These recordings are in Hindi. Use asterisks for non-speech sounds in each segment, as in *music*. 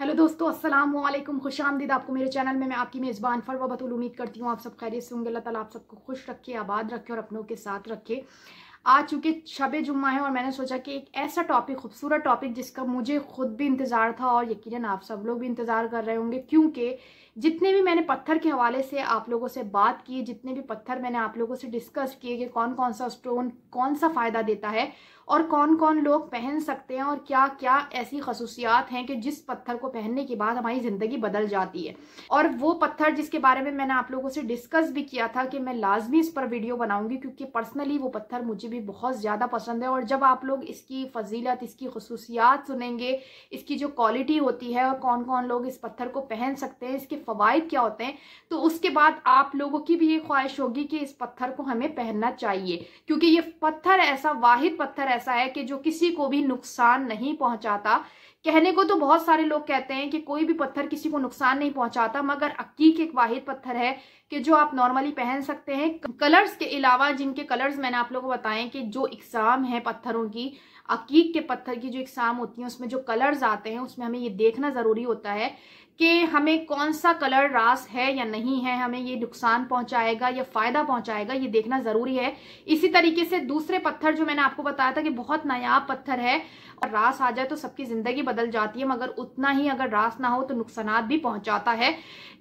हेलो दोस्तों अस्सलाम वालेकुम खुश आमदीद आपको मेरे चैनल में मैं आपकी मेज़बान फरवा बतूल उम्मीद करती हूँ आप सब खैरियत से होंगे अल्लाह ताला आप सबको खुश रखे आबाद रखे और अपनों के साथ रखे आज चूँकि शब जुम्मा है और मैंने सोचा कि एक ऐसा टॉपिक खूबसूरत टॉपिक जिसका मुझे खुद भी इंतज़ार था और यकीन आप सब लोग भी इंतज़ार कर रहे होंगे क्योंकि जितने भी मैंने पत्थर के हवाले से आप लोगों से बात की जितने भी पत्थर मैंने आप लोगों से डिस्कस किए कि कौन कौन सा स्टोन कौन सा फ़ायदा देता है और कौन कौन लोग पहन सकते हैं और क्या क्या ऐसी खसूसियात हैं कि जिस पत्थर को पहनने के बाद हमारी ज़िंदगी बदल जाती है और वो पत्थर जिसके बारे में मैंने आप लोगों से डिस्कस भी किया था कि मैं लाजमी इस पर वीडियो बनाऊंगी क्योंकि पर्सनली वो पत्थर मुझे भी बहुत ज़्यादा पसंद है और जब आप लोग इसकी फजीलत इसकी खसूसियात सुनेंगे इसकी जो क्वालिटी होती है और कौन कौन लोग इस पत्थर को पहन सकते हैं इसके फ़वाद क्या होते हैं तो उसके बाद आप लोगों की भी ये ख्वाहिश होगी कि इस पत्थर को हमें पहनना चाहिए क्योंकि ये पत्थर ऐसा वाहिद पत्थर ऐसा है कि जो किसी को भी नुकसान नहीं पहुंचाता कहने को तो बहुत सारे लोग कहते हैं कि कोई भी पत्थर किसी को नुकसान नहीं पहुंचाता मगर अकीक एक वाहिद पत्थर है कि जो आप नॉर्मली पहन सकते हैं कलर्स के अलावा जिनके कलर्स मैंने आप लोगों को बताएं कि जो इकसाम है पत्थरों की अकीक के पत्थर की जो इकसाम होती है उसमें जो कलर्स आते हैं उसमें हमें ये देखना ज़रूरी होता है कि हमें कौन सा कलर रास है या नहीं है हमें ये नुकसान पहुंचाएगा या फ़ायदा पहुंचाएगा ये देखना ज़रूरी है इसी तरीके से दूसरे पत्थर जो मैंने आपको बताया था कि बहुत नायाब पत्थर है और रास आ जाए तो सबकी ज़िंदगी बदल जाती है मगर उतना ही अगर रास ना हो तो नुकसान भी पहुंचाता है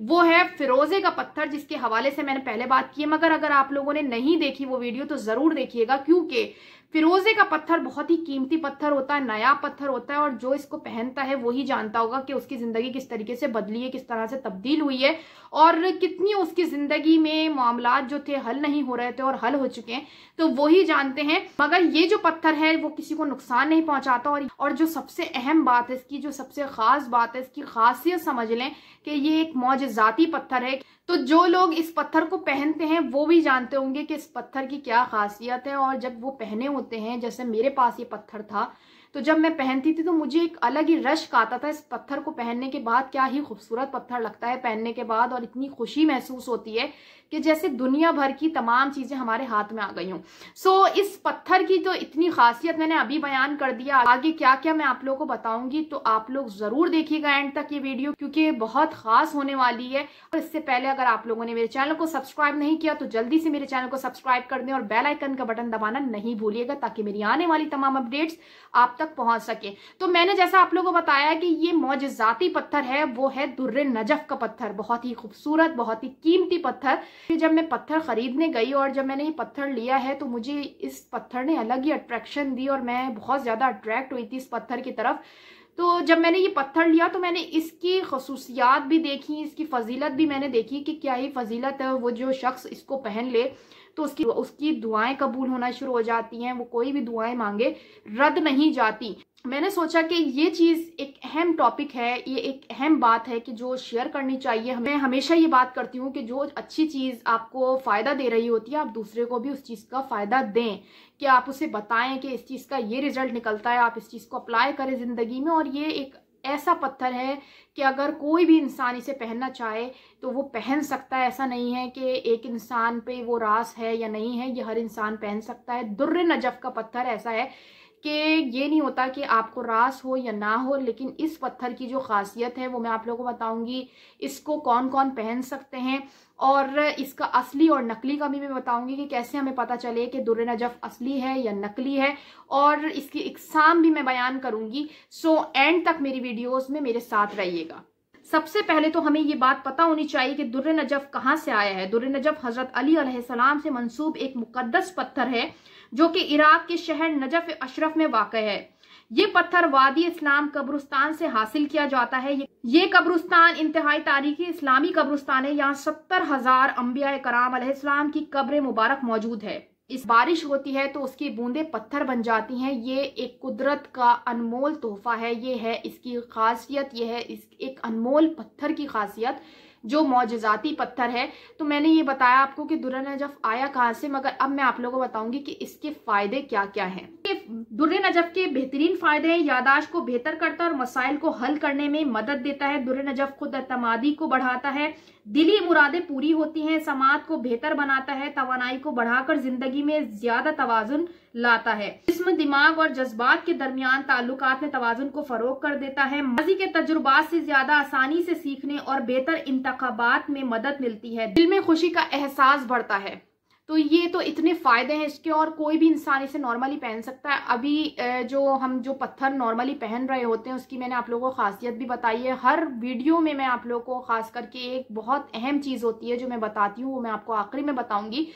वो है फिरोज़े का पत्थर जिसके हवाले से मैंने पहले बात की है मगर अगर आप लोगों ने नहीं देखी वो वीडियो तो ज़रूर देखिएगा क्योंकि फिरोज़े का पत्थर बहुत ही कीमती पत्थर होता है नया पत्थर होता है और जो इसको पहनता है वही जानता होगा कि उसकी ज़िंदगी किस तरीके से बदली है किस तरह से तब्दील हुई है और कितनी उसकी ज़िंदगी में मामला जो थे हल नहीं हो रहे थे और हल हो चुके हैं तो वही जानते हैं मगर ये जो पत्थर है वो किसी को नुकसान नहीं पहुँचाता और, और जो सबसे अहम बात है इसकी जो सबसे ख़ास बात है इसकी खासियत समझ लें कि ये एक मौजाती पत्थर है तो जो लोग इस पत्थर को पहनते हैं वो भी जानते होंगे कि इस पत्थर की क्या खासियत है और जब वो पहने होते हैं जैसे मेरे पास ये पत्थर पत्थर था तो जब मैं पहनती थी तो मुझे एक अलग ही रश आता था इस पत्थर को पहनने के बाद क्या ही खूबसूरत पत्थर लगता है पहनने के बाद और इतनी खुशी महसूस होती है कि जैसे दुनिया भर की तमाम चीज़ें हमारे हाथ में आ गई हूं सो so, इस पत्थर की तो इतनी खासियत मैंने अभी बयान कर दिया आगे क्या क्या मैं आप लोगों को बताऊंगी तो आप लोग ज़रूर देखिएगा एंड तक ये वीडियो क्योंकि बहुत खास होने वाली है और इससे पहले अगर आप लोगों ने मेरे चैनल को सब्सक्राइब नहीं किया तो जल्दी से मेरे चैनल को सब्सक्राइब कर दें और बेलाइकन का बटन दबाना नहीं भूलिएगा ताकि मेरी आने वाली तमाम अपडेट्स आप तक तक पहुंच सके तो मैंने जैसा आप लोगों को बताया कि ये मौजाती पत्थर है वो है दुर्र नजफ का पत्थर बहुत ही खूबसूरत बहुत ही कीमती पत्थर जब मैं पत्थर खरीदने गई और जब मैंने ये पत्थर लिया है तो मुझे इस पत्थर ने अलग ही अट्रैक्शन दी और मैं बहुत ज़्यादा अट्रैक्ट हुई थी इस पत्थर की तरफ तो जब मैंने ये पत्थर लिया तो मैंने इसकी खसूसियात भी देखी इसकी फजीलत भी मैंने देखी कि क्या ये फजीलत है वो जो शख्स इसको पहन ले तो उसकी उसकी दुआएं कबूल होना शुरू हो जाती हैं वो कोई भी दुआएं मांगे रद्द नहीं जाती मैंने सोचा कि ये चीज़ एक अहम टॉपिक है ये एक अहम बात है कि जो शेयर करनी चाहिए मैं हमेशा ये बात करती हूँ कि जो अच्छी चीज़ आपको फ़ायदा दे रही होती है आप दूसरे को भी उस चीज़ का फ़ायदा दें कि आप उसे बताएं कि इस चीज़ का ये रिजल्ट निकलता है आप इस चीज़ को अप्लाई करें ज़िंदगी में और ये एक ऐसा पत्थर है कि अगर कोई भी इंसान इसे पहनना चाहे तो वो पहन सकता है ऐसा नहीं है कि एक इंसान पे वो रास है या नहीं है ये हर इंसान पहन सकता है दुर्र नजफ का पत्थर ऐसा है कि ये नहीं होता कि आपको रास हो या ना हो लेकिन इस पत्थर की जो खासियत है वो मैं आप लोगों को बताऊंगी इसको कौन कौन पहन सकते हैं और इसका असली और नकली का भी मैं बताऊंगी कि कैसे हमें पता चले कि दुर नजफ असली है या नकली है और इसकी इकसाम भी मैं बयान करूंगी सो एंड तक मेरी वीडियोस में मेरे साथ रहिएगा सबसे पहले तो हमें ये बात पता होनी चाहिए कि दुर्र नजफ कहाँ से आया है दुर्र नजफ हजरत अली सलाम से मंसूब एक मुकदस पत्थर है जो कि इराक के शहर नजफ अशरफ में वाक़ है ये पत्थर वादी इस्लाम कब्रुस्तान से हासिल किया जाता है ये कब्रुस्तान इंतहाई तारीखी इस्लामी कब्रुस्तान है यहाँ सत्तर हजार अम्बिया कराम की कब्र मुबारक मौजूद है इस बारिश होती है तो उसकी बूंदे पत्थर बन जाती हैं ये एक कुदरत का अनमोल तोहफा है ये है इसकी खासियत यह है इस एक अनमोल पत्थर की खासियत जो मोजाती पत्थर है तो मैंने ये बताया आपको कि दुर नजफ आया कहाँ से मगर अब मैं आप लोगों को बताऊंगी कि इसके फायदे क्या क्या हैं दुर नजफ के बेहतरीन फायदे हैं यादाश्त को बेहतर करता है और मसाइल को हल करने में मदद देता है दुर नजफ खुद अतमादी को बढ़ाता है दिली मुरादें पूरी होती हैं समाज को बेहतर बनाता है तोानाई को बढ़ाकर जिंदगी में ज्यादा तोज़ुन लाता है जिसम दिमाग और जज्बात के दरमियान ताल्लुक में तोज़ुन को फरोग कर देता है माजी के तजुर्बात से ज्यादा आसानी से सीखने और बेहतर इंतबात में मदद मिलती है दिल में खुशी का एहसास बढ़ता है तो ये तो इतने फ़ायदे हैं इसके और कोई भी इंसान इसे नॉर्मली पहन सकता है अभी जो हम जो पत्थर नॉर्मली पहन रहे होते हैं उसकी मैंने आप लोगों को खासियत भी बताई है हर वीडियो में मैं आप लोगों को खास करके एक बहुत अहम चीज़ होती है जो मैं बताती हूँ वो मैं आपको आखिरी में बताऊँगी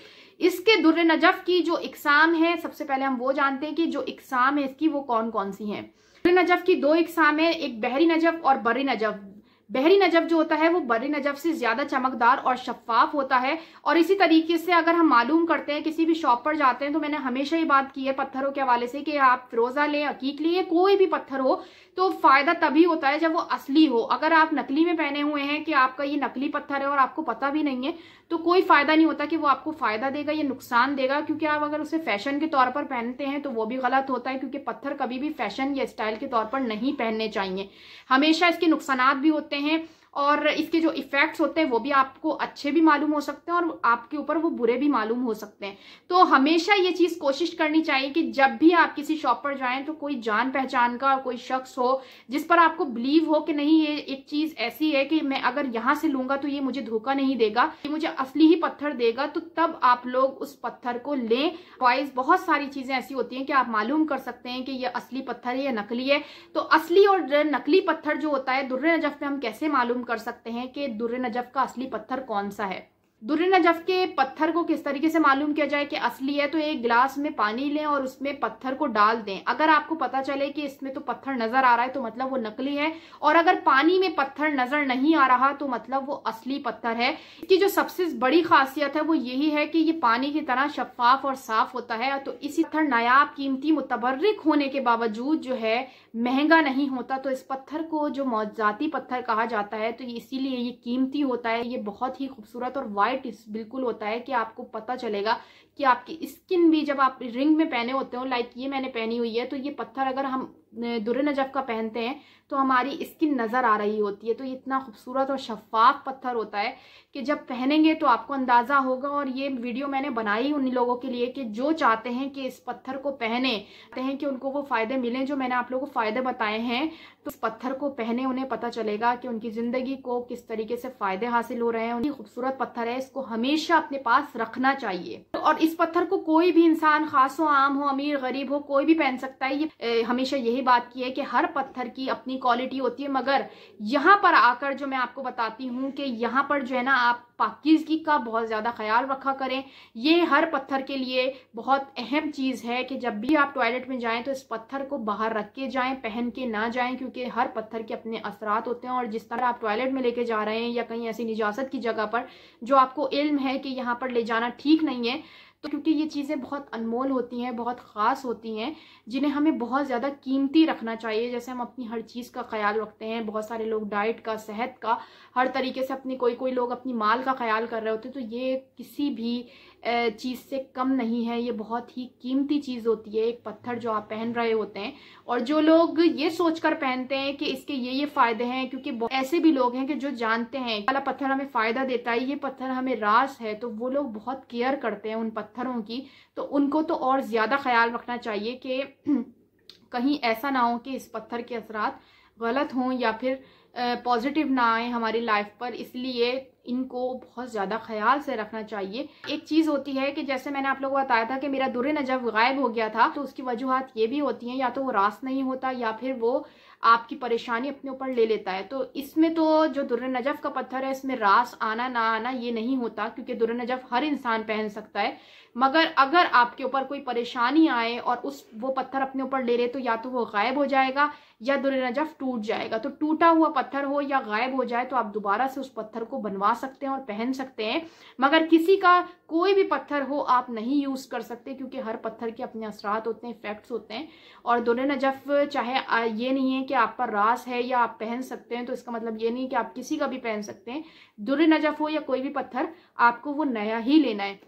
इसके दुर्र नजफ की जो इकसाम है सबसे पहले हम वो जानते हैं कि जो इकसाम है इसकी वो कौन कौन सी हैं दुर्र नजफ की दो इकसाम है एक बहरी नजफ और बरी नजफ बहरी नजब जो होता है वो बरी नजब से ज्यादा चमकदार और शफाफ होता है और इसी तरीके से अगर हम मालूम करते हैं किसी भी शॉप पर जाते हैं तो मैंने हमेशा ही बात की है पत्थरों के हवाले से कि आप फिरोजा लें अकीक लें कोई भी पत्थर हो तो फायदा तभी होता है जब वो असली हो अगर आप नकली में पहने हुए हैं कि आपका ये नकली पत्थर है और आपको पता भी नहीं है तो कोई फायदा नहीं होता कि वो आपको फायदा देगा या नुकसान देगा क्योंकि आप अगर उसे फैशन के तौर पर पहनते हैं तो वो भी गलत होता है क्योंकि पत्थर कभी भी फैशन या स्टाइल के तौर पर नहीं पहनने चाहिए हमेशा इसके नुकसान भी होते हैं हैं और इसके जो इफ़ेक्ट्स होते हैं वो भी आपको अच्छे भी मालूम हो सकते हैं और आपके ऊपर वो बुरे भी मालूम हो सकते हैं तो हमेशा ये चीज़ कोशिश करनी चाहिए कि जब भी आप किसी शॉप पर जाएं तो कोई जान पहचान का कोई शख्स हो जिस पर आपको बिलीव हो कि नहीं ये एक चीज़ ऐसी है कि मैं अगर यहाँ से लूँगा तो ये मुझे धोखा नहीं देगा ये मुझे असली ही पत्थर देगा तो तब आप लोग उस पत्थर को लें वाइज बहुत सारी चीज़ें ऐसी होती हैं कि आप मालूम कर सकते हैं कि यह असली पत्थर है या नकली है तो असली और नकली पत्थर जो होता है दुर्र नजफ में हम कैसे मालूम मालूम कर सकते हैं कि दुर्र नजफ का असली पत्थर कौन सा है दुर नजफ के पत्थर को किस तरीके से मालूम किया जाए कि असली है तो एक गिलास में पानी लें और उसमें पत्थर को डाल दें अगर आपको पता चले कि इसमें तो पत्थर नजर आ रहा है तो मतलब वो नकली है और अगर पानी में पत्थर नजर नहीं आ रहा तो मतलब वो असली पत्थर है कि जो सबसे बड़ी खासियत है वो यही है कि ये पानी की तरह शफाफ और साफ होता है तो इसी पत्थर नायाब कीमती मुतबर्रिक होने के बावजूद जो है महंगा नहीं होता तो इस पत्थर को जो मौजाती पत्थर कहा जाता है तो इसीलिए ये कीमती होता है ये बहुत ही खूबसूरत और वाइट वाइट बिल्कुल होता है कि आपको पता चलेगा कि आपकी स्किन भी जब आप रिंग में पहने होते हो लाइक ये मैंने पहनी हुई है तो ये पत्थर अगर हम दुर नजफ का पहनते हैं तो हमारी स्किन नज़र आ रही होती है तो ये इतना खूबसूरत और शफाफ पत्थर होता है कि जब पहनेंगे तो आपको अंदाज़ा होगा और ये वीडियो मैंने बनाई उन लोगों के लिए कि जो चाहते हैं कि इस पत्थर को पहने चाहते हैं कि उनको वो फ़ायदे मिलें जो मैंने आप लोगों को फ़ायदे बताए हैं तो इस पत्थर को पहने उन्हें पता चलेगा कि उनकी ज़िंदगी को किस तरीके से फ़ायदे हासिल हो रहे हैं उनकी खूबसूरत पत्थर है इसको हमेशा अपने पास रखना चाहिए और इस पत्थर को कोई भी इंसान खास हो आम हो अमीर गरीब हो कोई भी पहन सकता है ये हमेशा यही यही बात की है कि हर पत्थर की अपनी क्वालिटी होती है मगर यहाँ पर आकर जो मैं आपको बताती हूँ कि यहाँ पर जो है ना आप पाकिजगी का बहुत ज़्यादा ख्याल रखा करें ये हर पत्थर के लिए बहुत अहम चीज़ है कि जब भी आप टॉयलेट में जाएं तो इस पत्थर को बाहर रख के जाएं पहन के ना जाएं क्योंकि हर पत्थर के अपने असरात होते हैं और जिस तरह आप टॉयलेट में लेके जा रहे हैं या कहीं ऐसी निजात की जगह पर जो आपको इल्म है कि यहाँ पर ले जाना ठीक नहीं है तो क्योंकि ये चीज़ें बहुत अनमोल होती हैं बहुत ख़ास होती हैं जिन्हें हमें बहुत ज़्यादा कीमती रखना चाहिए जैसे हम अपनी हर चीज़ का ख्याल रखते हैं बहुत सारे लोग डाइट का सेहत का हर तरीके से अपनी कोई कोई लोग अपनी माल का ख्याल कर रहे होते हैं तो ये किसी भी चीज़ से कम नहीं है ये बहुत ही कीमती चीज़ होती है एक पत्थर जो आप पहन रहे होते हैं और जो लोग ये सोचकर पहनते हैं कि इसके ये ये फ़ायदे हैं क्योंकि ऐसे भी लोग हैं कि जो जानते हैं वाला पत्थर हमें फ़ायदा देता है ये पत्थर हमें रास है तो वो लोग बहुत केयर करते हैं उन पत्थरों की तो उनको तो और ज़्यादा ख्याल रखना चाहिए कि *clears throat* कहीं ऐसा ना हो कि इस पत्थर के असरात गलत हों या फिर पॉजिटिव ना आए हमारी लाइफ पर इसलिए इनको बहुत ज़्यादा ख्याल से रखना चाहिए एक चीज़ होती है कि जैसे मैंने आप लोगों को बताया था कि मेरा दुर नजब गायब हो गया था तो उसकी वजूहत ये भी होती हैं या तो वो रास नहीं होता या फिर वो आपकी परेशानी अपने ऊपर ले लेता है तो इसमें तो जो दुर नजफ का पत्थर है इसमें रास आना ना आना ये नहीं होता क्योंकि दुर नजफ हर इंसान पहन सकता है मगर अगर आपके ऊपर कोई परेशानी आए और उस वो पत्थर अपने ऊपर ले रहे तो या तो वो गायब हो जाएगा या दुर नजफ टूट जाएगा तो टूटा हुआ पत्थर हो या गायब हो जाए तो आप दोबारा से उस पत्थर को बनवा सकते हैं और पहन सकते हैं मगर किसी का कोई भी पत्थर हो आप नहीं यूज़ कर सकते क्योंकि हर पत्थर के अपने असरात होते हैं इफेक्ट्स होते हैं और दुर नजफ चाहे ये नहीं है कि आपका रास है या आप पहन सकते हैं तो इसका मतलब ये नहीं कि आप किसी का भी पहन सकते हैं दुर नजफ हो या कोई भी पत्थर आपको वो नया ही लेना है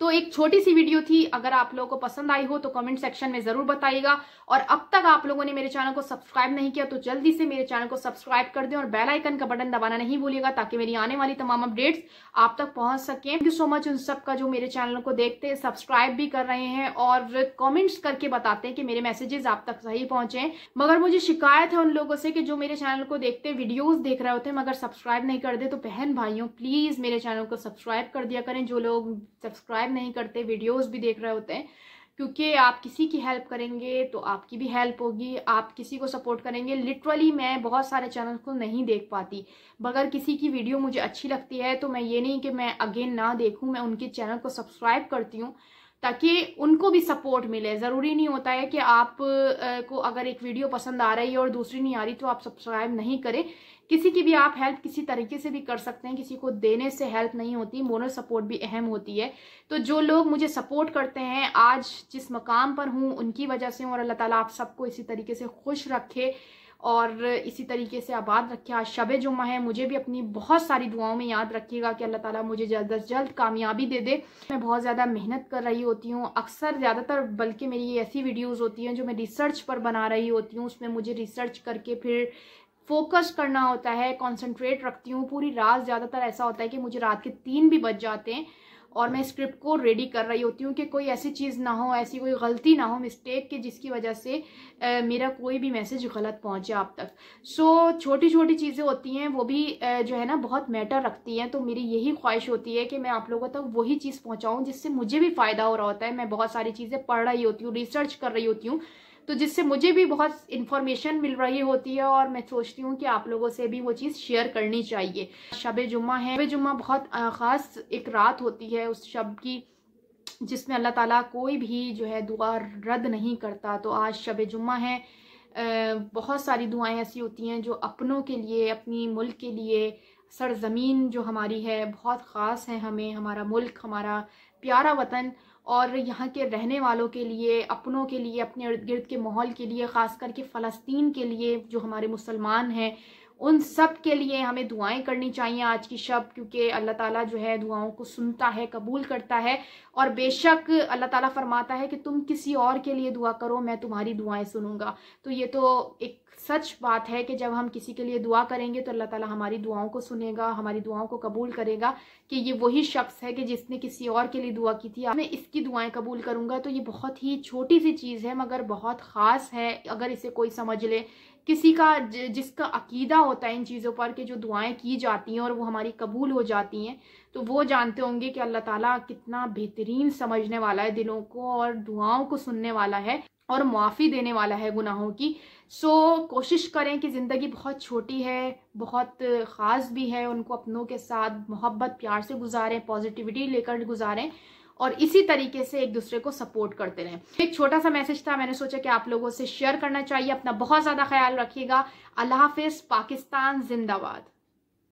तो एक छोटी सी वीडियो थी अगर आप लोगों को पसंद आई हो तो कमेंट सेक्शन में जरूर बताइएगा और अब तक आप लोगों ने मेरे चैनल को सब्सक्राइब नहीं किया तो जल्दी से मेरे चैनल को सब्सक्राइब कर दें और बेल आइकन का बटन दबाना नहीं भूलिएगा ताकि मेरी आने वाली तमाम अपडेट्स आप तक पहुंच सकें थैंक यू सो मच उन सबका जो मेरे चैनल को देखते हैं सब्सक्राइब भी कर रहे हैं और कॉमेंट्स करके बताते हैं कि मेरे मैसेजेस आप तक सही पहुंचे मगर मुझे शिकायत है उन लोगों से कि जो मेरे चैनल को देखते वीडियोज देख रहे होते हैं मगर सब्सक्राइब नहीं कर दे तो बहन भाइयों प्लीज मेरे चैनल को सब्सक्राइब कर दिया करें जो लोग सब्सक्राइब सब्सक्राइब नहीं करते वीडियोस भी देख रहे होते हैं क्योंकि आप किसी की हेल्प करेंगे तो आपकी भी हेल्प होगी आप किसी को सपोर्ट करेंगे लिटरली मैं बहुत सारे चैनल को नहीं देख पाती मगर किसी की वीडियो मुझे अच्छी लगती है तो मैं ये नहीं कि मैं अगेन ना देखूँ मैं उनके चैनल को सब्सक्राइब करती हूँ ताकि उनको भी सपोर्ट मिले ज़रूरी नहीं होता है कि आप को अगर एक वीडियो पसंद आ रही है और दूसरी नहीं आ रही तो आप सब्सक्राइब नहीं करें किसी की भी आप हेल्प किसी तरीके से भी कर सकते हैं किसी को देने से हेल्प नहीं होती मोरल सपोर्ट भी अहम होती है तो जो लोग मुझे सपोर्ट करते हैं आज जिस मकाम पर हूँ उनकी वजह से हूँ और अल्लाह ताला आप सबको इसी तरीके से खुश रखे और इसी तरीके से आबाद रखें आज शब जुम्मा है मुझे भी अपनी बहुत सारी दुआओं में याद रखिएगा कि अल्लाह ताला मुझे जल्द अज जल्द कामयाबी दे दे मैं बहुत ज़्यादा मेहनत कर रही होती हूँ अक्सर ज़्यादातर बल्कि मेरी ऐसी वीडियोज़ होती हैं जो मैं रिसर्च पर बना रही होती हूँ उसमें मुझे रिसर्च करके फिर फोकस करना होता है कॉन्सनट्रेट रखती हूँ पूरी रात ज़्यादातर ऐसा होता है कि मुझे रात के तीन भी बज जाते हैं और मैं स्क्रिप्ट को रेडी कर रही होती हूँ कि कोई ऐसी चीज़ ना हो ऐसी कोई गलती ना हो मिस्टेक के जिसकी वजह से आ, मेरा कोई भी मैसेज गलत पहुँचे आप तक सो छोटी छोटी चीज़ें होती हैं वो भी आ, जो है ना बहुत मैटर रखती हैं तो मेरी यही ख्वाहिश होती है कि मैं आप लोगों तक वही चीज़ पहुँचाऊँ जिससे मुझे भी फ़ायदा हो रहा होता है मैं बहुत सारी चीज़ें पढ़ रही होती हूँ रिसर्च कर रही होती हूँ तो जिससे मुझे भी बहुत इन्फॉर्मेशन मिल रही होती है और मैं सोचती हूँ कि आप लोगों से भी वो चीज़ शेयर करनी चाहिए शब जुम्मा है शब जुम्मा बहुत ख़ास एक रात होती है उस शब की जिसमें अल्लाह ताला कोई भी जो है दुआ रद्द नहीं करता तो आज शब जुम्मा है बहुत सारी दुआएं ऐसी होती हैं जो अपनों के लिए अपनी मुल्क के लिए सरजमीन जो हमारी है बहुत ख़ास है हमें हमारा मुल्क हमारा प्यारा वतन और यहाँ के रहने वालों के लिए अपनों के लिए अपने इर्द गिर्द के माहौल के लिए ख़ास करके फ़लस्तीन के लिए जो हमारे मुसलमान हैं उन सब के लिए हमें दुआएं करनी चाहिए आज की शब क्योंकि अल्लाह ताला जो है दुआओं को सुनता है कबूल करता है और बेशक अल्लाह ताला फरमाता है कि तुम किसी और के लिए दुआ करो मैं तुम्हारी दुआएं सुनूंगा तो ये तो एक सच बात है कि जब हम किसी के लिए दुआ करेंगे तो अल्लाह ताला हमारी दुआओं को सुनेगा हमारी दुआओं को कबूल करेगा कि ये वही शख्स है कि जिसने किसी और के लिए दुआ की थी मैं इसकी दुआएं कबूल करूंगा तो ये बहुत ही छोटी सी चीज़ है मगर बहुत ख़ास है अगर इसे कोई समझ ले किसी का जिसका अकीदा होता है इन चीज़ों पर कि जो दुआएं की जाती हैं और वो हमारी कबूल हो जाती हैं तो वो जानते होंगे कि अल्लाह ताला कितना बेहतरीन समझने वाला है दिलों को और दुआओं को सुनने वाला है और माफ़ी देने वाला है गुनाहों की सो so, कोशिश करें कि ज़िंदगी बहुत छोटी है बहुत ख़ास भी है उनको अपनों के साथ मोहब्बत प्यार से गुजारें पॉजिटिविटी लेकर गुजारें और इसी तरीके से एक दूसरे को सपोर्ट करते रहें एक छोटा सा मैसेज था मैंने सोचा कि आप लोगों से शेयर करना चाहिए अपना बहुत ज़्यादा ख्याल रखिएगा अल्लाह हाफिज़ पाकिस्तान जिंदाबाद